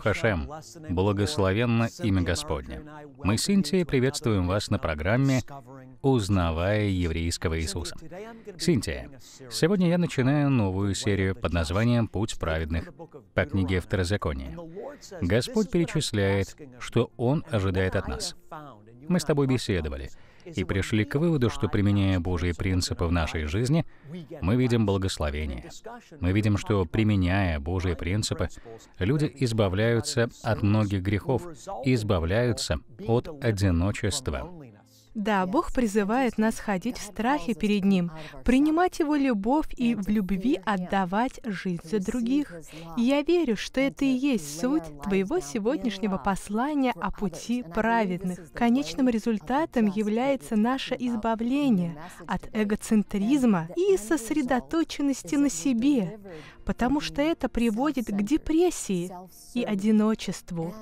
Хашем. Благословенно имя Господне. Мы с Синтией приветствуем вас на программе «Узнавая еврейского Иисуса». Синтия, сегодня я начинаю новую серию под названием «Путь праведных» по книге Второзакония. Господь перечисляет, что Он ожидает от нас. Мы с тобой беседовали — и пришли к выводу, что применяя Божьи принципы в нашей жизни, мы видим благословение. Мы видим, что применяя Божьи принципы, люди избавляются от многих грехов и избавляются от одиночества. Да, Бог призывает нас ходить в страхе перед Ним, принимать Его любовь и в любви отдавать жизнь за других. И я верю, что это и есть суть твоего сегодняшнего послания о пути праведных. Конечным результатом является наше избавление от эгоцентризма и сосредоточенности на себе, потому что это приводит к депрессии и одиночеству.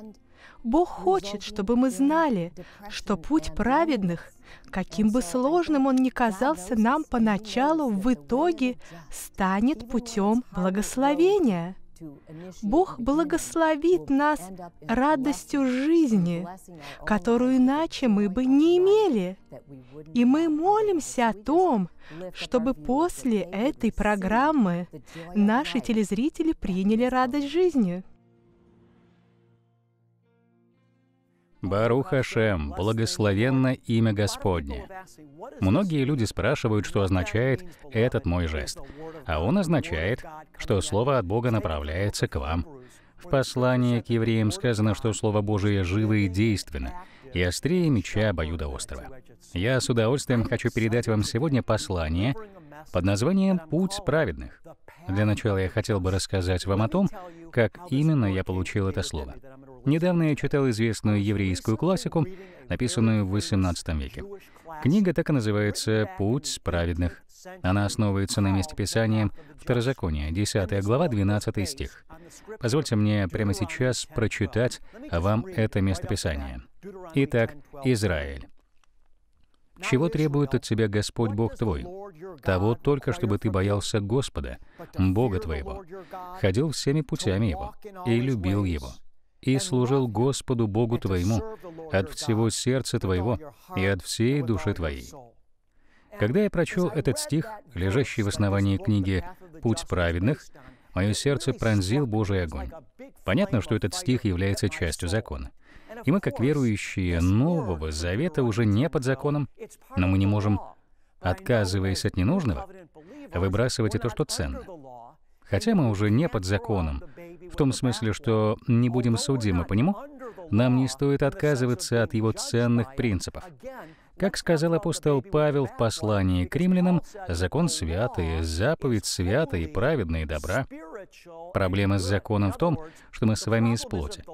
Бог хочет, чтобы мы знали, что путь праведных, каким бы сложным он ни казался нам поначалу, в итоге станет путем благословения. Бог благословит нас радостью жизни, которую иначе мы бы не имели. И мы молимся о том, чтобы после этой программы наши телезрители приняли радость жизни. Барух Ашем, благословенно имя Господне. Многие люди спрашивают, что означает этот мой жест. А он означает, что Слово от Бога направляется к вам. В послании к евреям сказано, что Слово Божие живо и действенно, и острее меча острова. Я с удовольствием хочу передать вам сегодня послание под названием «Путь праведных». Для начала я хотел бы рассказать вам о том, как именно я получил это слово. Недавно я читал известную еврейскую классику, написанную в XVIII веке. Книга так и называется «Путь праведных». Она основывается на месте Писания Второзакония, 10 глава, 12 стих. Позвольте мне прямо сейчас прочитать вам это местописание. Итак, Израиль. Чего требует от тебя Господь Бог твой? Того только, чтобы ты боялся Господа, Бога твоего, ходил всеми путями Его и любил Его, и служил Господу Богу твоему от всего сердца твоего и от всей души твоей». Когда я прочел этот стих, лежащий в основании книги «Путь праведных», мое сердце пронзил Божий огонь. Понятно, что этот стих является частью закона. И мы, как верующие Нового Завета, уже не под законом, но мы не можем, отказываясь от ненужного, выбрасывать и то, что ценно. Хотя мы уже не под законом, в том смысле, что не будем судимы по нему, нам не стоит отказываться от его ценных принципов. Как сказал апостол Павел в послании к римлянам, закон святый, заповедь святая и праведные добра. Проблема с законом в том, что мы с вами из плоти,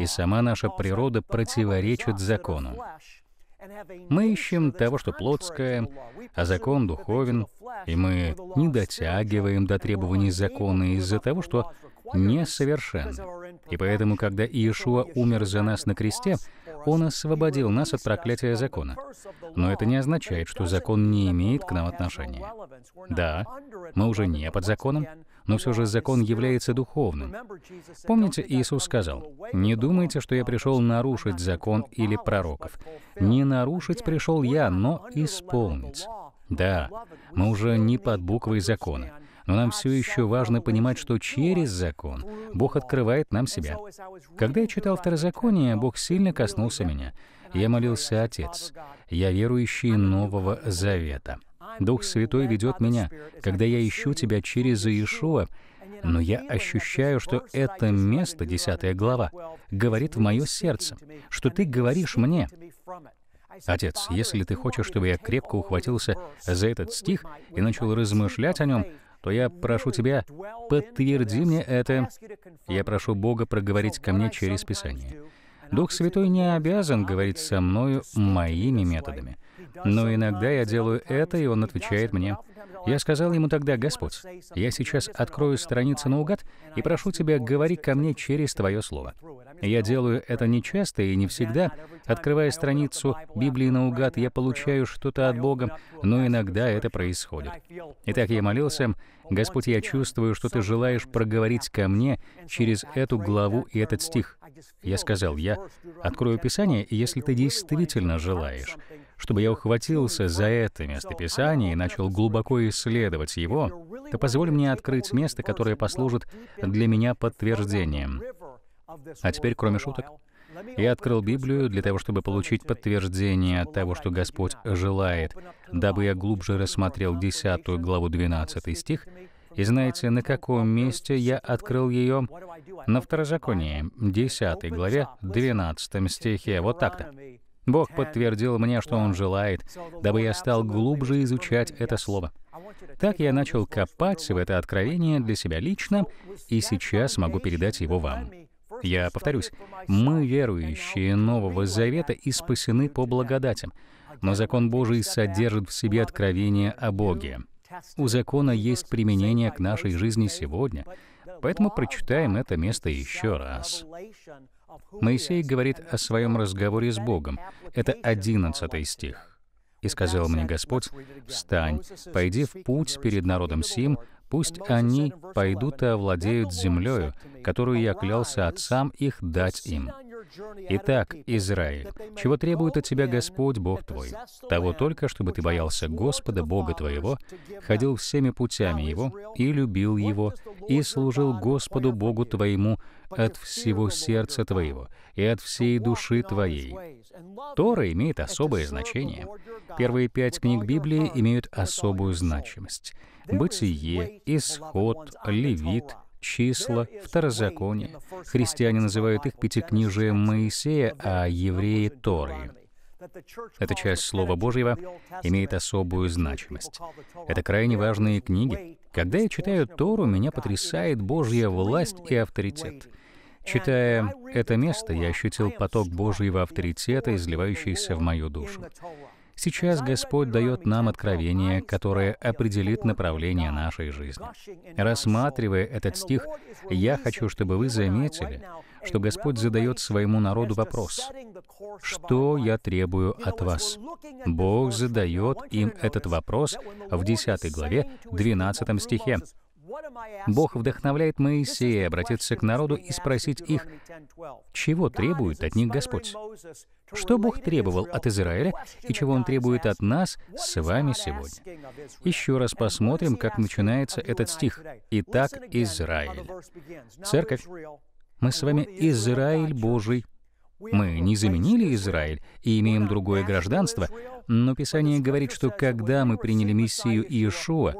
и сама наша природа противоречит закону. Мы ищем того, что плотское, а закон духовен, и мы не дотягиваем до требований закона из-за того, что несовершенны. И поэтому, когда Иешуа умер за нас на кресте, Он освободил нас от проклятия закона. Но это не означает, что закон не имеет к нам отношения. Да, мы уже не под законом, но все же закон является духовным. Помните, Иисус сказал, «Не думайте, что я пришел нарушить закон или пророков. Не нарушить пришел я, но исполнить». Да, мы уже не под буквой закона. Но нам все еще важно понимать, что через закон Бог открывает нам себя. Когда я читал Второзаконие, Бог сильно коснулся меня. Я молился, Отец, я верующий Нового Завета. Дух Святой ведет меня, когда я ищу Тебя через Иешуа, но я ощущаю, что это место, 10 глава, говорит в мое сердце, что Ты говоришь мне. Отец, если ты хочешь, чтобы я крепко ухватился за этот стих и начал размышлять о нем, то я прошу тебя, подтверди мне это. Я прошу Бога проговорить ко мне через Писание. Дух Святой не обязан говорить со мною моими методами. Но иногда я делаю это, и он отвечает мне. Я сказал ему тогда, «Господь, я сейчас открою страницы наугад и прошу тебя, говори ко мне через Твое Слово». Я делаю это нечасто и не всегда. Открывая страницу Библии наугад, я получаю что-то от Бога, но иногда это происходит. Итак, я молился, «Господь, я чувствую, что Ты желаешь проговорить ко мне через эту главу и этот стих». Я сказал, «Я открою Писание, и если Ты действительно желаешь, чтобы я ухватился за это место Писания и начал глубоко исследовать его, то позволь мне открыть место, которое послужит для меня подтверждением. А теперь, кроме шуток, я открыл Библию для того, чтобы получить подтверждение того, что Господь желает, дабы я глубже рассмотрел 10 главу 12 стих. И знаете, на каком месте я открыл ее? На Второзаконии, 10 главе, 12 стихе. Вот так-то. Бог подтвердил мне, что Он желает, дабы я стал глубже изучать это слово. Так я начал копать в это откровение для себя лично, и сейчас могу передать его вам. Я повторюсь, мы, верующие Нового Завета, и спасены по благодати, но закон Божий содержит в себе откровение о Боге. У закона есть применение к нашей жизни сегодня, поэтому прочитаем это место еще раз. Моисей говорит о своем разговоре с Богом. Это 11 стих. «И сказал мне Господь, «Встань, пойди в путь перед народом сим, Пусть они пойдут и овладеют землею, которую я клялся отцам их дать им. Итак, Израиль, чего требует от тебя Господь, Бог твой? Того только, чтобы ты боялся Господа, Бога твоего, ходил всеми путями Его и любил Его, и служил Господу Богу твоему от всего сердца твоего и от всей души твоей. Тора имеет особое значение. Первые пять книг Библии имеют особую значимость — Бытие, Исход, Левит, числа, второзаконие. Христиане называют их пятикнижием Моисея, а евреи — Торой. Эта часть Слова Божьего имеет особую значимость. Это крайне важные книги. Когда я читаю Тору, меня потрясает Божья власть и авторитет. Читая это место, я ощутил поток Божьего авторитета, изливающийся в мою душу. Сейчас Господь дает нам откровение, которое определит направление нашей жизни. Рассматривая этот стих, я хочу, чтобы вы заметили, что Господь задает своему народу вопрос, «Что я требую от вас?» Бог задает им этот вопрос в 10 главе, 12 стихе. Бог вдохновляет Моисея обратиться к народу и спросить их, чего требует от них Господь? Что Бог требовал от Израиля и чего Он требует от нас с вами сегодня? Еще раз посмотрим, как начинается этот стих. «Итак, Израиль». Церковь, мы с вами Израиль Божий, мы не заменили Израиль и имеем другое гражданство, но Писание говорит, что когда мы приняли миссию Иешуа,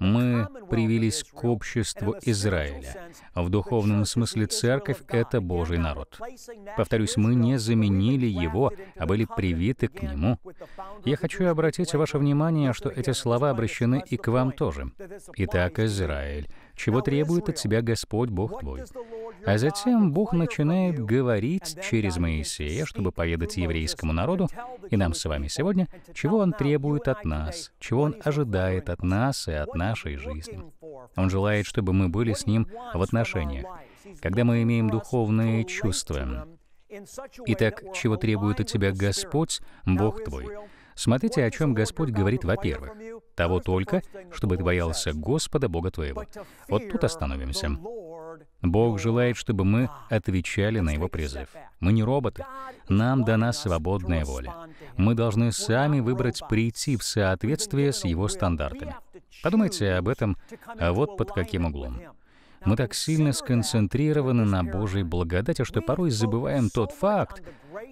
мы привились к обществу Израиля. В духовном смысле церковь — это Божий народ. Повторюсь, мы не заменили его, а были привиты к нему. Я хочу обратить ваше внимание, что эти слова обращены и к вам тоже. Итак, Израиль, чего требует от тебя Господь Бог твой? А затем Бог начинает говорить через Моисея, чтобы поведать еврейскому народу и нам с вами сегодня, чего Он требует от нас, чего Он ожидает от нас и от нашей жизни. Он желает, чтобы мы были с Ним в отношениях, когда мы имеем духовные чувства. Итак, чего требует от тебя Господь, Бог твой? Смотрите, о чем Господь говорит, во-первых, того только, чтобы ты боялся Господа, Бога твоего. Вот тут остановимся. Бог желает, чтобы мы отвечали на Его призыв. Мы не роботы. Нам дана свободная воля. Мы должны сами выбрать прийти в соответствие с Его стандартами. Подумайте об этом а вот под каким углом. Мы так сильно сконцентрированы на Божьей благодати, что порой забываем тот факт,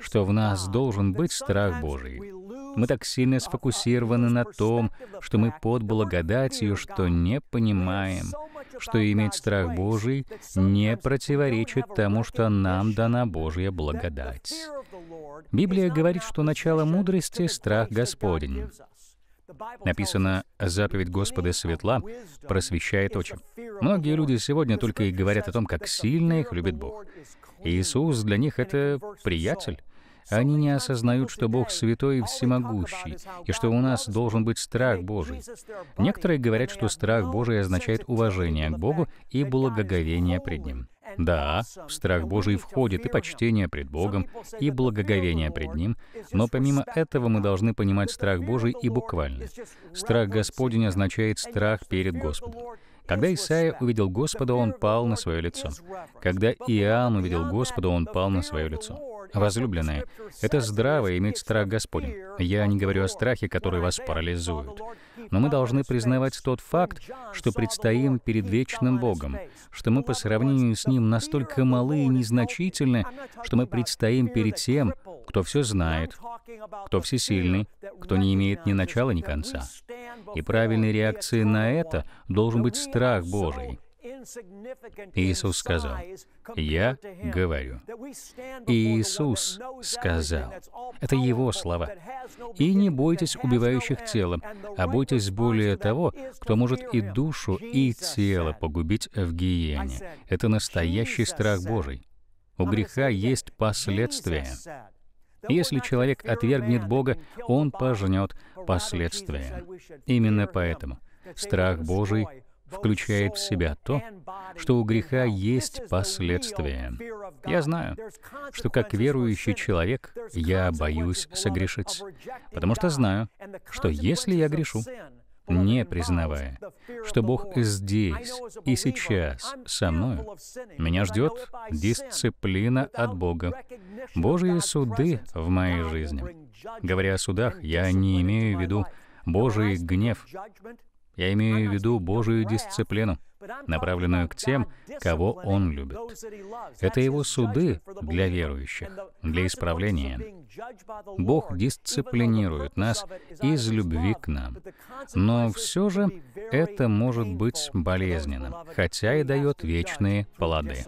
что в нас должен быть страх Божий. Мы так сильно сфокусированы на том, что мы под благодатью, что не понимаем, что иметь страх Божий не противоречит тому, что нам дана Божья благодать. Библия говорит, что начало мудрости — страх Господень. Написано «Заповедь Господа светла просвещает очи». Многие люди сегодня только и говорят о том, как сильно их любит Бог. Иисус для них — это приятель. Они не осознают, что Бог святой и всемогущий, и что у нас должен быть страх Божий. Некоторые говорят, что страх Божий означает уважение к Богу и благоговение пред Ним. Да, в страх Божий входит и почтение пред Богом, и благоговение пред Ним, но помимо этого мы должны понимать страх Божий и буквально. Страх Господень означает страх перед Господом. Когда Исаия увидел Господа, он пал на свое лицо. Когда Иоанн увидел Господа, он пал на свое лицо. Возлюбленные, это здраво иметь страх Господень. Я не говорю о страхе, который вас парализует. Но мы должны признавать тот факт, что предстоим перед вечным Богом, что мы по сравнению с Ним настолько малы и незначительны, что мы предстоим перед тем, кто все знает, кто всесильный, кто не имеет ни начала, ни конца. И правильной реакцией на это должен быть страх Божий. Иисус сказал, «Я говорю». Иисус сказал. Это Его слова. «И не бойтесь убивающих тело, а бойтесь более того, кто может и душу, и тело погубить в гиене». Это настоящий страх Божий. У греха есть последствия. Если человек отвергнет Бога, он пожнет последствия. Именно поэтому страх Божий включает в себя то, что у греха есть последствия. Я знаю, что как верующий человек я боюсь согрешить, потому что знаю, что если я грешу, не признавая, что Бог здесь и сейчас со мной, меня ждет дисциплина от Бога, Божьи суды в моей жизни. Говоря о судах, я не имею в виду Божий гнев, я имею в виду Божию дисциплину, направленную к тем, кого Он любит. Это Его суды для верующих, для исправления. Бог дисциплинирует нас из любви к нам. Но все же это может быть болезненным, хотя и дает вечные плоды.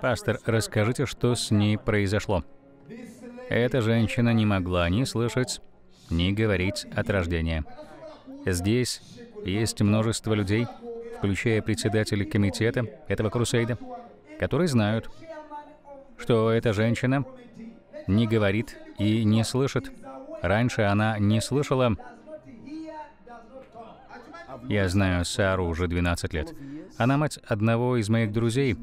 Пастор, расскажите, что с ней произошло. Эта женщина не могла ни слышать, ни говорить от рождения. Здесь есть множество людей, включая председателя комитета этого крусейда, которые знают, что эта женщина не говорит и не слышит. Раньше она не слышала. Я знаю Сару уже 12 лет. Она мать одного из моих друзей,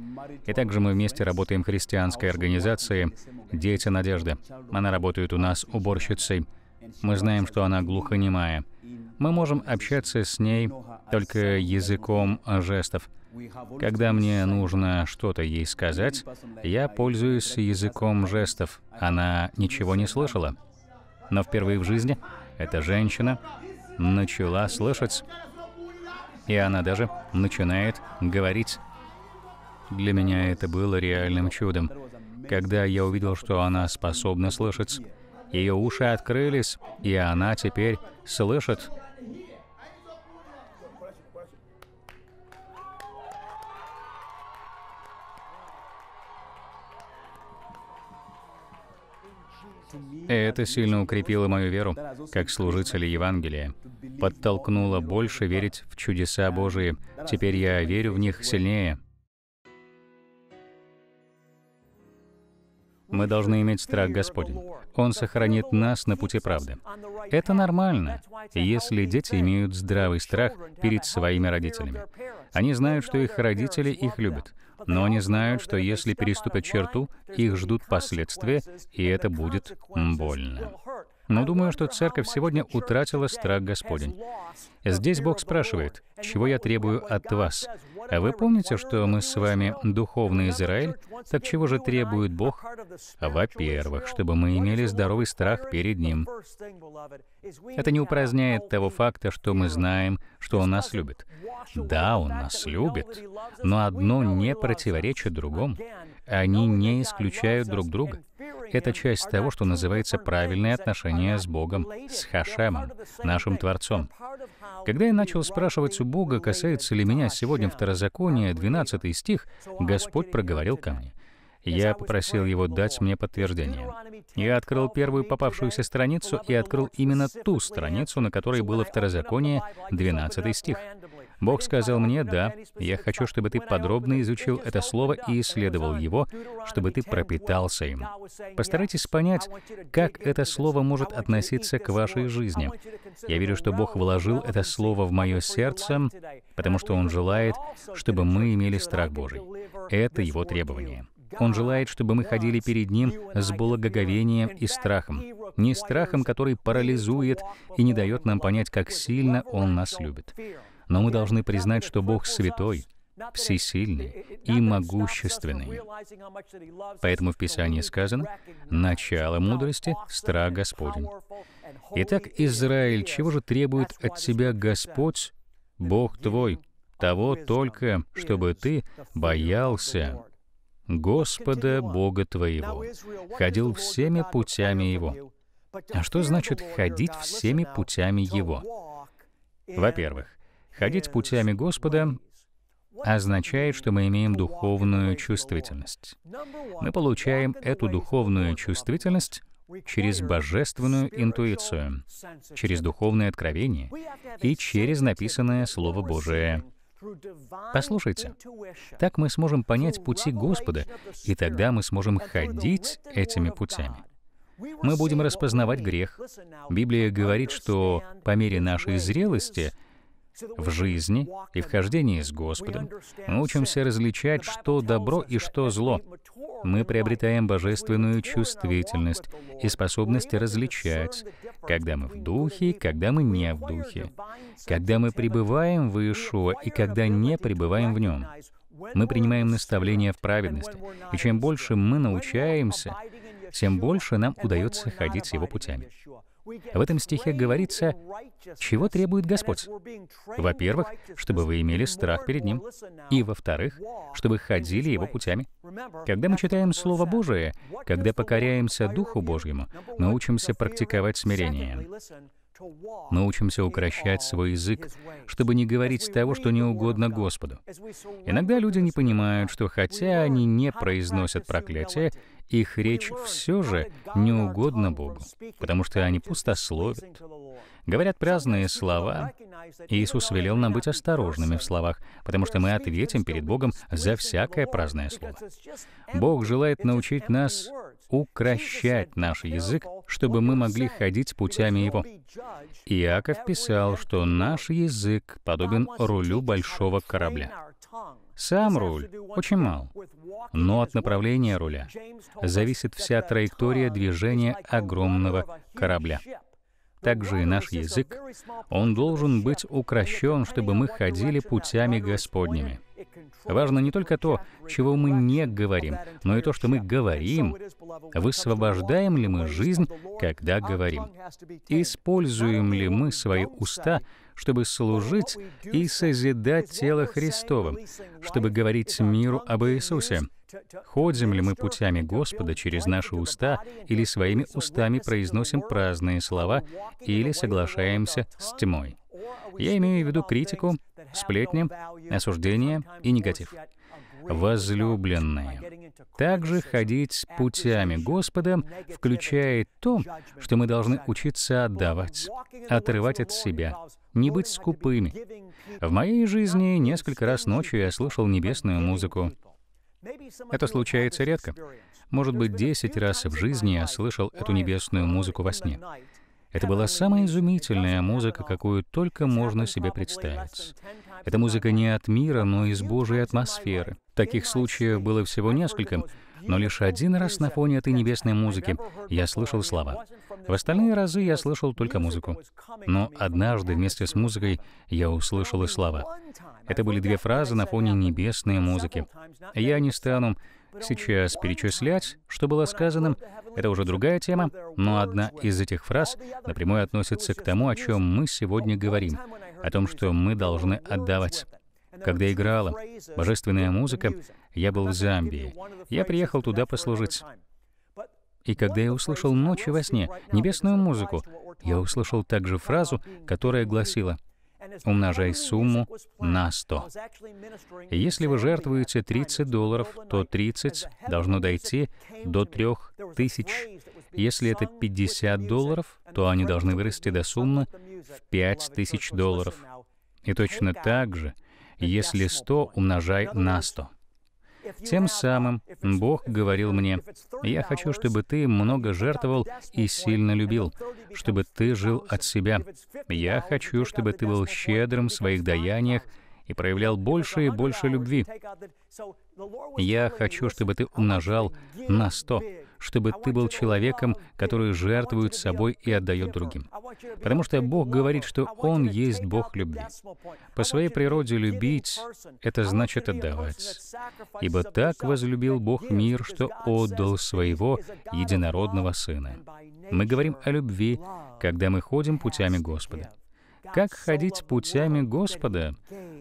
и также мы вместе работаем в христианской организации «Дети надежды». Она работает у нас уборщицей. Мы знаем, что она глухонемая. Мы можем общаться с ней только языком жестов. Когда мне нужно что-то ей сказать, я пользуюсь языком жестов. Она ничего не слышала. Но впервые в жизни эта женщина начала слышать и она даже начинает говорить. Для меня это было реальным чудом. Когда я увидел, что она способна слышать, ее уши открылись, и она теперь слышит И это сильно укрепило мою веру, как служителя Евангелия, подтолкнуло больше верить в чудеса Божии. Теперь я верю в них сильнее. Мы должны иметь страх Господень. Он сохранит нас на пути правды. Это нормально, если дети имеют здравый страх перед своими родителями. Они знают, что их родители их любят но они знают, что если переступят черту, их ждут последствия, и это будет больно. Но думаю, что церковь сегодня утратила страх Господень. Здесь Бог спрашивает, чего я требую от вас, а вы помните, что мы с вами духовный Израиль? Так чего же требует Бог? Во-первых, чтобы мы имели здоровый страх перед Ним. Это не упраздняет того факта, что мы знаем, что Он нас любит. Да, Он нас любит, но одно не противоречит другому. Они не исключают друг друга. Это часть того, что называется правильное отношение с Богом, с Хашемом, нашим Творцом. Когда я начал спрашивать у Бога, касается ли меня сегодня второзакония, 12 стих, Господь проговорил ко мне. Я попросил его дать мне подтверждение. Я открыл первую попавшуюся страницу и открыл именно ту страницу, на которой было второзаконие, 12 стих. Бог сказал мне, да, я хочу, чтобы ты подробно изучил это слово и исследовал его, чтобы ты пропитался им. Постарайтесь понять, как это слово может относиться к вашей жизни. Я верю, что Бог вложил это слово в мое сердце, потому что Он желает, чтобы мы имели страх Божий. Это Его требование. Он желает, чтобы мы ходили перед Ним с благоговением и страхом. Не страхом, который парализует и не дает нам понять, как сильно Он нас любит. Но мы должны признать, что Бог святой, всесильный и могущественный. Поэтому в Писании сказано «Начало мудрости — страх Господень». Итак, Израиль, чего же требует от тебя Господь, Бог твой, того только, чтобы ты боялся Господа Бога твоего, ходил всеми путями Его. А что значит ходить всеми путями Его? Во-первых, ходить путями Господа означает, что мы имеем духовную чувствительность. Мы получаем эту духовную чувствительность через божественную интуицию, через духовное откровение и через написанное Слово Божие. Послушайте, так мы сможем понять пути Господа, и тогда мы сможем ходить этими путями. Мы будем распознавать грех. Библия говорит, что по мере нашей зрелости — в жизни и в хождении с Господом мы учимся различать, что добро и что зло. Мы приобретаем божественную чувствительность и способность различать, когда мы в духе, и когда мы не в духе, когда мы пребываем в Иешуа и когда не пребываем в нем. Мы принимаем наставления в праведности, и чем больше мы научаемся, тем больше нам удается ходить его путями. В этом стихе говорится, чего требует Господь. Во-первых, чтобы вы имели страх перед Ним, и, во-вторых, чтобы ходили Его путями. Когда мы читаем Слово Божие, когда покоряемся Духу Божьему, научимся практиковать смирение. Научимся укращать свой язык, чтобы не говорить того, что не угодно Господу. Иногда люди не понимают, что хотя они не произносят проклятие, их речь все же не угодна Богу, потому что они пустословят, говорят праздные слова. Иисус велел нам быть осторожными в словах, потому что мы ответим перед Богом за всякое праздное слово. Бог желает научить нас укращать наш язык, чтобы мы могли ходить путями его. Иаков писал, что наш язык подобен рулю большого корабля. Сам руль очень мал, но от направления руля зависит вся траектория движения огромного корабля. Также и наш язык, он должен быть укращен, чтобы мы ходили путями Господними. Важно не только то, чего мы не говорим, но и то, что мы говорим. Высвобождаем ли мы жизнь, когда говорим? Используем ли мы свои уста, чтобы служить и созидать тело Христово, чтобы говорить миру об Иисусе? Ходим ли мы путями Господа через наши уста или своими устами произносим праздные слова или соглашаемся с тьмой? Я имею в виду критику, сплетни, осуждение и негатив. Возлюбленные, также ходить путями Господа включает то, что мы должны учиться отдавать, отрывать от себя, не быть скупыми. В моей жизни несколько раз ночью я слышал небесную музыку. Это случается редко. Может быть, десять раз в жизни я слышал эту небесную музыку во сне. Это была самая изумительная музыка, какую только можно себе представить. Эта музыка не от мира, но из Божьей атмосферы. Таких случаев было всего несколько, но лишь один раз на фоне этой небесной музыки я слышал слова. В остальные разы я слышал только музыку. Но однажды вместе с музыкой я услышал и слова. Это были две фразы на фоне небесной музыки. Я не стану сейчас перечислять, что было сказано, это уже другая тема, но одна из этих фраз напрямую относится к тому, о чем мы сегодня говорим, о том, что мы должны отдавать. Когда играла божественная музыка, я был в Замбии. Я приехал туда послужить. И когда я услышал ночью во сне небесную музыку, я услышал также фразу, которая гласила — умножай сумму на 100. Если вы жертвуете 30 долларов, то 30 должно дойти до 3000. Если это 50 долларов, то они должны вырасти до суммы в 5000 долларов. И точно так же, если 100 умножай на 100. Тем самым Бог говорил мне, «Я хочу, чтобы ты много жертвовал и сильно любил, чтобы ты жил от себя. Я хочу, чтобы ты был щедрым в своих даяниях и проявлял больше и больше любви. Я хочу, чтобы ты умножал на сто, чтобы ты был человеком, который жертвует собой и отдает другим. Потому что Бог говорит, что Он есть Бог любви. По своей природе любить — это значит отдавать. Ибо так возлюбил Бог мир, что отдал Своего Единородного Сына. Мы говорим о любви, когда мы ходим путями Господа. Как ходить путями Господа?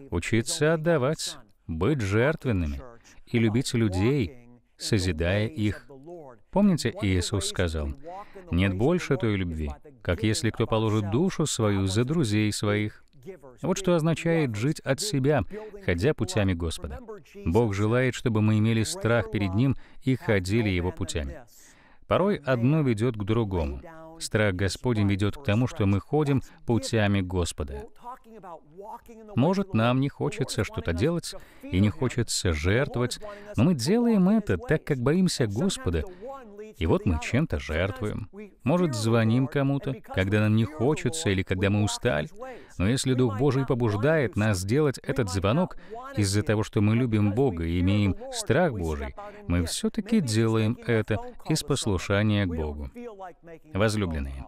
Учиться отдавать, быть жертвенными и любить людей, созидая их Помните, Иисус сказал, «Нет больше той любви, как если кто положит душу свою за друзей своих». Вот что означает жить от себя, ходя путями Господа. Бог желает, чтобы мы имели страх перед Ним и ходили Его путями. Порой одно ведет к другому. Страх Господень ведет к тому, что мы ходим путями Господа. Может, нам не хочется что-то делать и не хочется жертвовать, но мы делаем это, так как боимся Господа и вот мы чем-то жертвуем. Может, звоним кому-то, когда нам не хочется или когда мы устали. Но если Дух Божий побуждает нас сделать этот звонок из-за того, что мы любим Бога и имеем страх Божий, мы все-таки делаем это из послушания к Богу. Возлюбленные,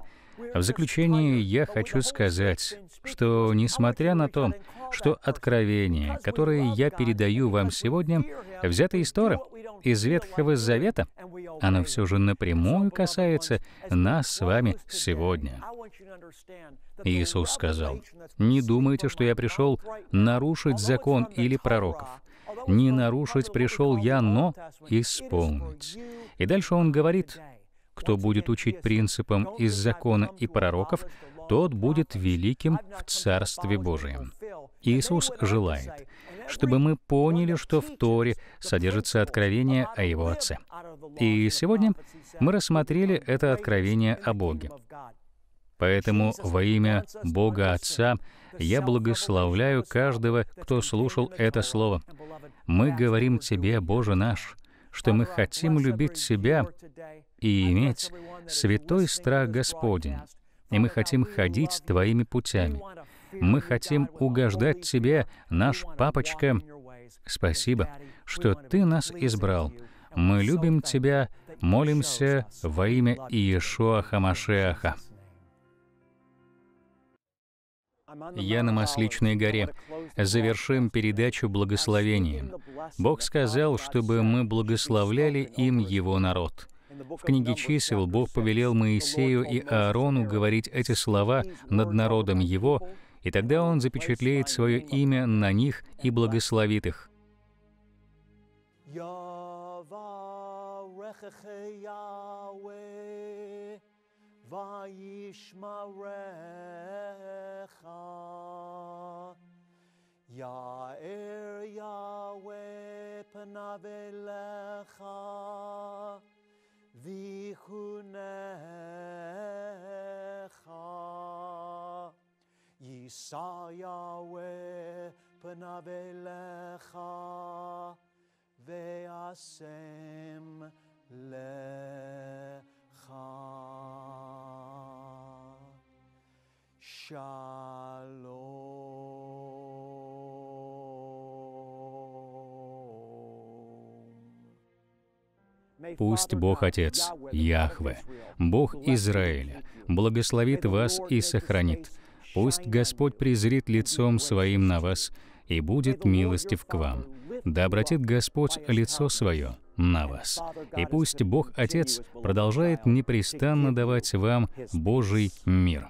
в заключение я хочу сказать, что несмотря на то, что Откровение, которое я передаю вам сегодня, взяты из Торы, из Ветхого Завета, оно все же напрямую касается нас с вами сегодня. Иисус сказал, «Не думайте, что я пришел нарушить закон или пророков. Не нарушить пришел я, но исполнить». И дальше он говорит, «Кто будет учить принципам из закона и пророков, тот будет великим в Царстве Божием». Иисус желает, чтобы мы поняли, что в Торе содержится откровение о Его Отце. И сегодня мы рассмотрели это откровение о Боге. Поэтому во имя Бога Отца я благословляю каждого, кто слушал это слово. Мы говорим Тебе, Боже наш, что мы хотим любить Тебя и иметь святой страх Господень, и мы хотим ходить Твоими путями. Мы хотим угождать Тебе, наш Папочка. Спасибо, что Ты нас избрал. Мы любим Тебя, молимся во имя Иешуа Хамашеаха. Я на Масличной горе. Завершим передачу благословением. Бог сказал, чтобы мы благословляли им Его народ. В книге чисел Бог повелел Моисею и Аарону говорить эти слова над народом его, и тогда Он запечатлеет свое имя на них и благословит их. יאר יהוה פניו אליך יישא יהוה פניו אליך Пусть Бог Отец, Яхве, Бог Израиля, благословит вас и сохранит – Пусть Господь презрит лицом своим на вас и будет милостив к вам. Да обратит Господь лицо свое на вас. И пусть Бог Отец продолжает непрестанно давать вам Божий мир.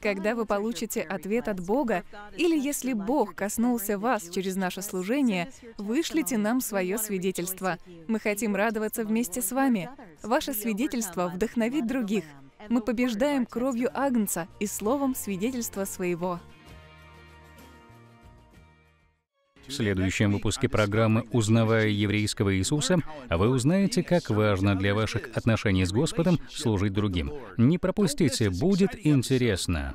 Когда вы получите ответ от Бога, или если Бог коснулся вас через наше служение, вышлите нам свое свидетельство. Мы хотим радоваться вместе с вами. Ваше свидетельство вдохновит других. Мы побеждаем кровью Агнца и словом свидетельства своего. В следующем выпуске программы «Узнавая еврейского Иисуса» вы узнаете, как важно для ваших отношений с Господом служить другим. Не пропустите, будет интересно.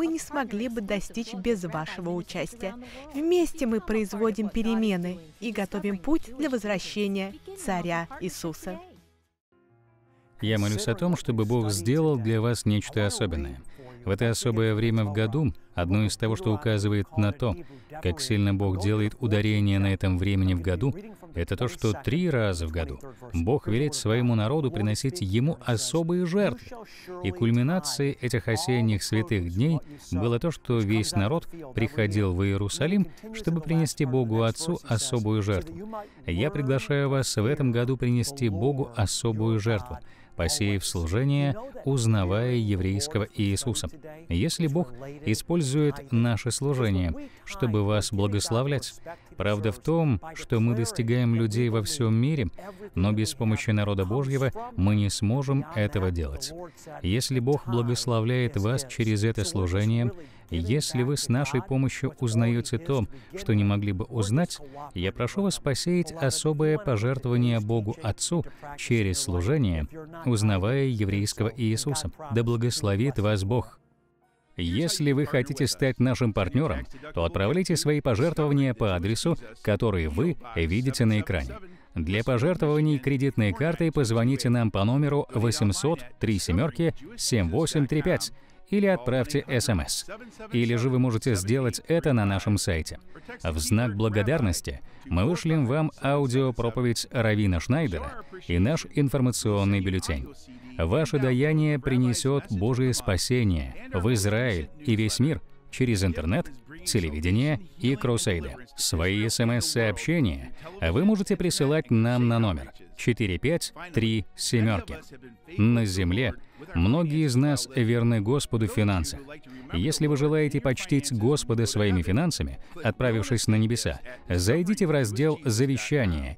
мы не смогли бы достичь без вашего участия. Вместе мы производим перемены и готовим путь для возвращения Царя Иисуса. Я молюсь о том, чтобы Бог сделал для вас нечто особенное. В это особое время в году одно из того, что указывает на то, как сильно Бог делает ударение на этом времени в году, это то, что три раза в году Бог велит своему народу приносить Ему особые жертвы. И кульминацией этих осенних святых дней было то, что весь народ приходил в Иерусалим, чтобы принести Богу Отцу особую жертву. Я приглашаю вас в этом году принести Богу особую жертву посеяв служение, узнавая еврейского Иисуса. Если Бог использует наше служение, чтобы вас благословлять, правда в том, что мы достигаем людей во всем мире, но без помощи народа Божьего мы не сможем этого делать. Если Бог благословляет вас через это служение, если вы с нашей помощью узнаете то, что не могли бы узнать, я прошу вас посеять особое пожертвование Богу Отцу через служение, узнавая еврейского Иисуса. Да благословит вас Бог! Если вы хотите стать нашим партнером, то отправляйте свои пожертвования по адресу, который вы видите на экране. Для пожертвований кредитной картой позвоните нам по номеру 800 3 семерки 7835 или отправьте СМС. Или же вы можете сделать это на нашем сайте. В знак благодарности мы вышлем вам аудиопроповедь Равина Шнайдера и наш информационный бюллетень. Ваше даяние принесет Божие спасение в Израиль и весь мир через интернет, телевидение и кроссейды. Свои смс-сообщения вы можете присылать нам на номер 4537. На земле – Многие из нас верны Господу в финансах. Если вы желаете почтить Господа своими финансами, отправившись на небеса, зайдите в раздел «Завещание»